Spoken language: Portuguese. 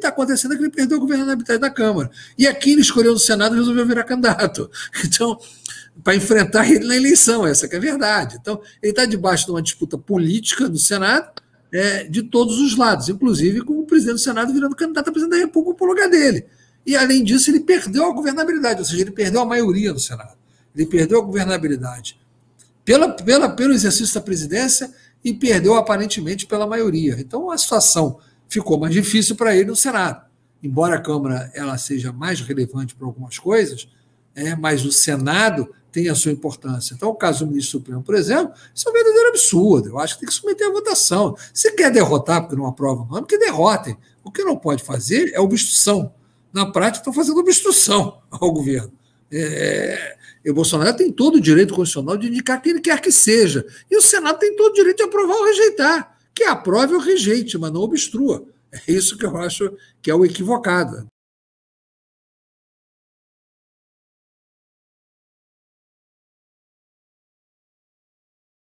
está acontecendo é que ele perdeu a governabilidade da Câmara. E aqui ele escolheu o Senado e resolveu virar candidato. Então, para enfrentar ele na eleição, essa que é a verdade. Então, ele está debaixo de uma disputa política no Senado, é, de todos os lados, inclusive com o presidente do Senado virando candidato a presidente da República por lugar dele. E, além disso, ele perdeu a governabilidade, ou seja, ele perdeu a maioria no Senado. Ele perdeu a governabilidade pela, pela, pelo exercício da presidência e perdeu aparentemente pela maioria. Então, a situação ficou mais difícil para ele no Senado. Embora a Câmara ela seja mais relevante para algumas coisas, é, mas o Senado tem a sua importância. Então, o caso do ministro Supremo, por exemplo, isso é um verdadeiro absurdo. Eu acho que tem que submeter à votação. Se quer derrotar porque não aprova o nome, que derrotem. O que não pode fazer é obstrução. Na prática, estão fazendo obstrução ao governo. É, é o Bolsonaro tem todo o direito constitucional de indicar quem ele quer que seja. E o Senado tem todo o direito de aprovar ou rejeitar que aprove ou rejeite, mas não obstrua. É isso que eu acho que é o equivocado.